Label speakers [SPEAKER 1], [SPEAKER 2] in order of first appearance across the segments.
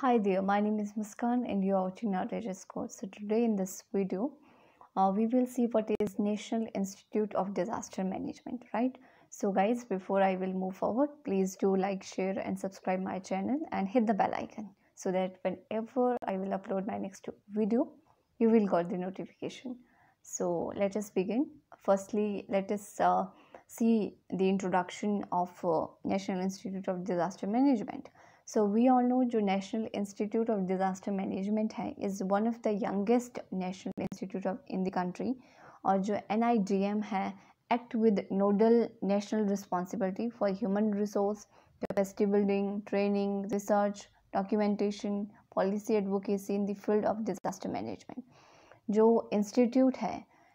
[SPEAKER 1] Hi there, my name is Muskan and you are watching our latest Course. So today in this video, uh, we will see what is National Institute of Disaster Management, right? So guys, before I will move forward, please do like, share and subscribe my channel and hit the bell icon so that whenever I will upload my next video, you will get the notification. So let us begin. Firstly, let us uh, see the introduction of uh, National Institute of Disaster Management. So we all know जो national institute of disaster management है is one of the youngest national institute of in the country और जो N I D M है act with nodal national responsibility for human resource capacity building training research documentation policy advocacy in the field of disaster management जो institute है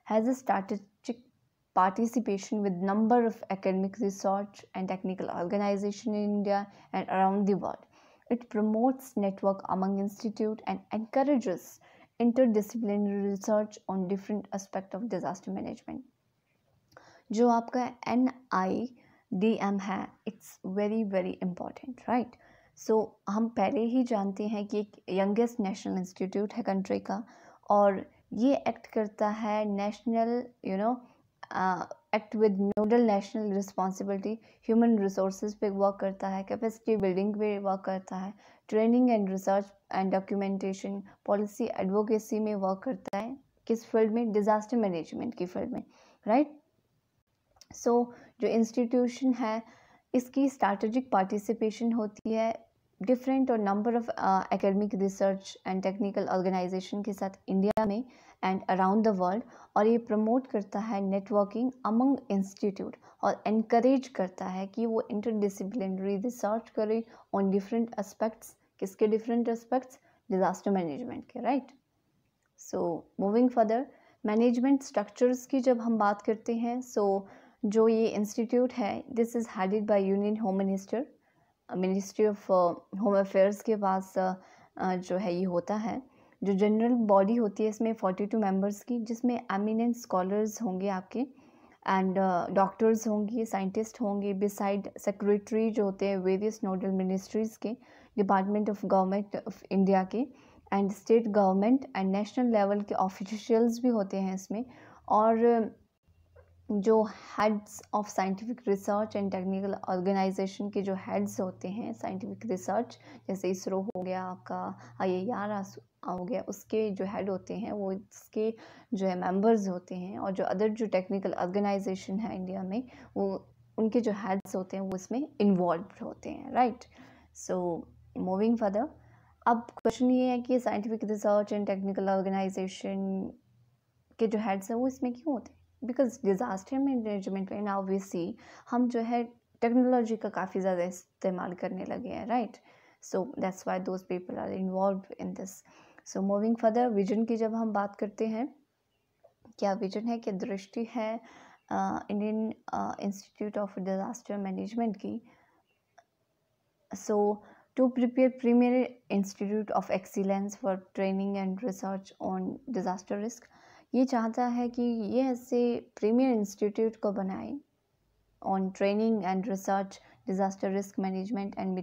[SPEAKER 1] has a strategic participation with number of academic research and technical organization in India and around the world. It promotes network among institute and encourages interdisciplinary research on different aspect of disaster management. jo aapka N I D M है it's very very important right so हम पहले ही जानते हैं कि एक youngest national institute है country का और ये एक्ट करता है national you know act with nodal national responsibility human resource पे वर्क करता है कैपेसिटी बिल्डिंग पे वर्क करता है training and research and documentation policy advocacy में वर्क करता है किस फील्ड में डिज़ास्टर मैनेजमेंट की फील्ड में राइट right? सो so, जो इंस्टीट्यूशन है इसकी स्ट्रैटेजिक पार्टिसिपेशन होती है डिफरेंट और number of academic research and technical organisation के साथ इंडिया में एंड अराउंड द वर्ल्ड और ये प्रमोट करता है नेटवर्किंग अमंग इंस्टीट्यूट और इनक्रेज करता है कि वो इंटरडिसिप्लिनरी रिसर्च करें ऑन डिफरेंट एस्पेक्ट्स किसके डिफरेंट एस्पेक्ट्स डिज़ास्टर मैनेजमेंट के right so moving further management structures की जब हम बात करते हैं सो so, जो ये इंस्टीट्यूट है this is headed by union home minister ministry of home affairs के पास uh, uh, जो है ये होता है जो जनरल बॉडी होती है इसमें फोर्टी टू मेम्बर्स की जिसमें एमिनेंट स्कॉलर्स होंगे आपके एंड uh, डॉक्टर्स होंगे साइंटिस्ट होंगे बिसाइड सेक्रेटरी जो होते हैं वेरियस नोडल मिनिस्ट्रीज़ के department of government of India के and state government and national level के ऑफिशियल्स भी होते हैं इसमें और जो heads of scientific research and technical organisation के जो हेड्स होते हैं साइंटिफिक रिसर्च जैसे इसरो हो गया आपका आई ए आर हो गया उसके जो हेड होते हैं वो इसके जो है मेंबर्स होते हैं और जो अदर जो टेक्निकल ऑर्गेनाइजेशन है इंडिया में वो उनके जो हेड्स होते हैं वो इसमें इन्वॉल्व होते हैं राइट सो मूविंग फर्दर अब क्वेश्चन ये है कि scientific research and technical organisation के जो हेड्स हैं वो इसमें क्यों होते हैं बिकॉज डिज़ास्टर मैनेजमेंट में ना वी हम जो है टेक्नोलॉजी का काफ़ी ज़्यादा इस्तेमाल करने लगे हैं right so that's why those people are involve in this so moving further vision की जब हम बात करते हैं क्या विजन है क्या दृष्टि है Indian institute of disaster management की so to prepare premier institute of excellence for training and research on disaster risk ये चाहता है कि ये ऐसे प्रीमियर इंस्टीट्यूट को बनाए on training and research disaster risk management and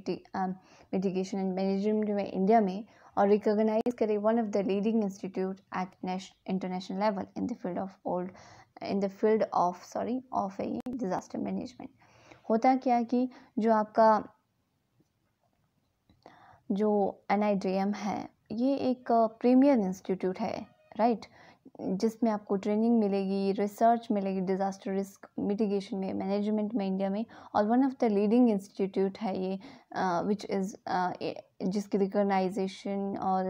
[SPEAKER 1] mitigation and management में इंडिया में और रिकोगनाइज करे one of the leading institute at international level in the field of old in the field of sorry of a disaster management होता क्या कि जो आपका जो एन है ये एक प्रीमियर uh, इंस्टीट्यूट है राइट right? जिसमें आपको ट्रेनिंग मिलेगी रिसर्च मिलेगी डिज़ास्टर रिस्क मिटिगेशन में मैनेजमेंट में इंडिया में और one of the leading institute है ये विच इज़ जिसकी रिकोगनाइजेशन और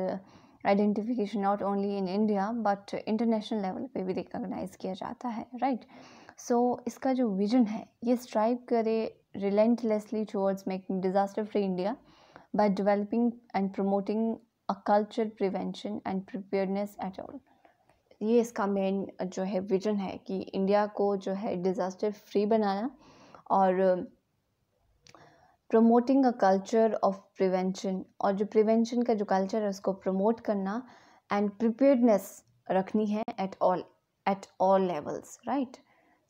[SPEAKER 1] identification not only in India but international level पे भी रिकोगनाइज किया जाता है राइट right? सो so, इसका जो विजन है ये स्ट्राइव करे relentlessly towards making disaster free India by developing and promoting a culture prevention and preparedness at all ये इसका मेन जो है विजन है कि इंडिया को जो है डिज़ास्टर फ्री बनाना और promoting a culture of prevention और जो प्रिवेंशन का जो कल्चर है उसको प्रमोट करना एंड प्रिपेयर्डनेस रखनी है at all at all levels right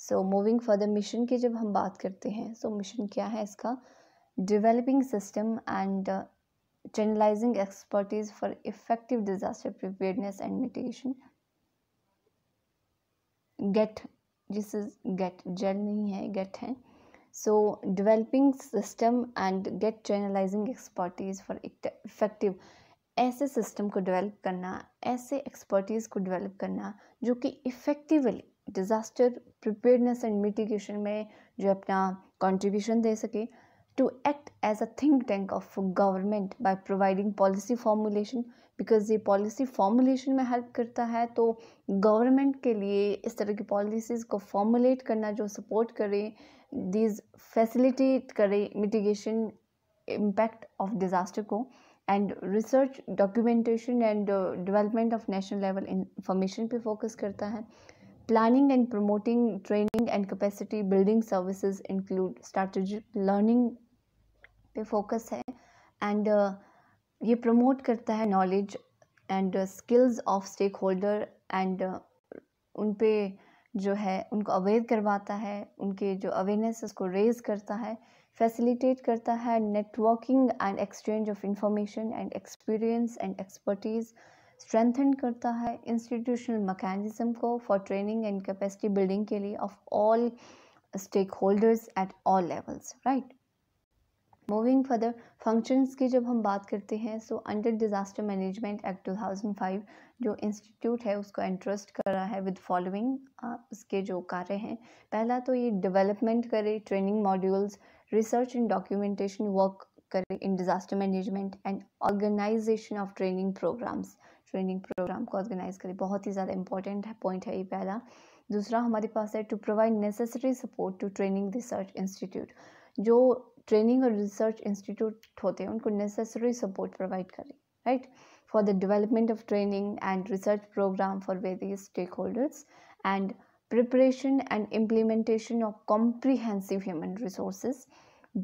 [SPEAKER 1] so moving for the mission की जब हम बात करते हैं सो so मिशन क्या है इसका developing system and channelising expertise for effective disaster preparedness and mitigation gate जिस गेट जेड नहीं है गेट है so developing system and gate channelising expertise for effective ऐसे सिस्टम को डेवलप करना ऐसे एक्सपर्टीज को डेवलप करना जो कि effectively disaster preparedness and mitigation में जो अपना कॉन्ट्रीब्यूशन दे सके to act as a think tank of government by providing policy formulation because ये पॉलिसी फॉर्मुलेशन में हेल्प करता है तो गवर्नमेंट के लिए इस तरह की पॉलिसीज़ को फॉर्मुलेट करना जो सपोर्ट करें दीज फैसिलिटेट करें मिटिगेशन इम्पैक्ट ऑफ डिज़ास्टर को and research documentation and development of national level information पे फोकस करता है planning and promoting training and capacity building services include strategic learning पे फोकस है एंड uh, ये promote करता है knowledge and skills of stakeholder and उन पे जो है उनको अवेयर करवाता है उनके जो अवेयरनेस उसको रेज करता है फैसिलिटेट करता है networking and exchange of information and experience and expertise strengthen करता है इंस्टीट्यूशनल मकैनिज्म को for training and capacity building के लिए of all stakeholders at all levels right moving further functions की जब हम बात करते हैं so under disaster management act 2005 जो इंस्टीट्यूट है उसको एंट्रस्ट करा है विद फॉलोइंग उसके जो कार्य हैं पहला तो ये डेवलपमेंट करे training modules research and documentation work करे in disaster management and organisation of training programmes training programme को ऑर्गेनाइज करे बहुत ही ज़्यादा इंपॉर्टेंट है पॉइंट है ये पहला दूसरा हमारे पास है to provide necessary support to training research institute जो ट्रेनिंग और रिसर्च इंस्टीट्यूट होते हैं उनको नेसेसरी सपोर्ट प्रोवाइड करें right for the development of training and research programme for various stakeholders and preparation and implementation of comprehensive human resource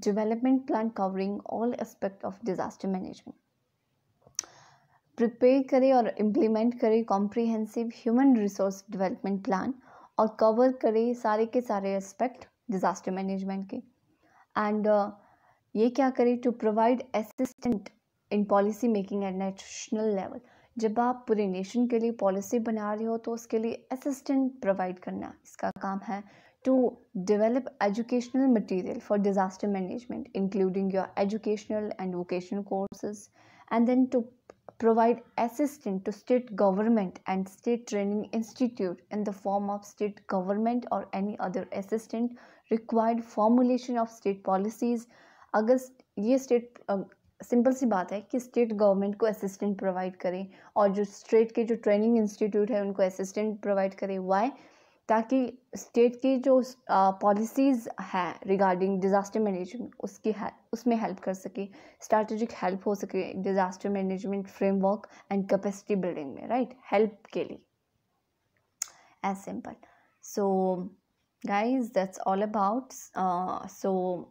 [SPEAKER 1] development plan covering all aspect of disaster management prepare करें और implement करें comprehensive human resource development plan और cover करें सारे के सारे aspect disaster management के and uh, ये क्या करे to provide assistant in policy making at national level जब आप पूरे नेशन के लिए पॉलिसी बना रहे हो तो उसके लिए असिस्टेंट प्रोवाइड करना इसका काम है to develop educational material for disaster management including your educational and vocational courses and then to provide assistant to state government and state training institute in the form of state government और any other assistant required formulation of state policies अगर ये state simple सी बात है कि state government को assistant provide करें और जो स्टेट के जो ट्रेनिंग इंस्टीट्यूट है उनको असिस्टेंट प्रोवाइड करें वाई ताकि स्टेट की जो पॉलिसीज़ हैं रिगार्डिंग डिज़ास्टर मैनेजमेंट उसकी है, उसमें हेल्प कर सके स्ट्रैटेजिक हेल्प हो सके disaster management framework and capacity building में राइट right? हेल्प के लिए as simple so guys that's all about uh, so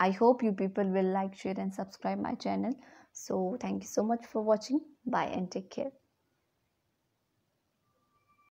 [SPEAKER 1] i hope you people will like share and subscribe my channel so thank you so much for watching bye and take care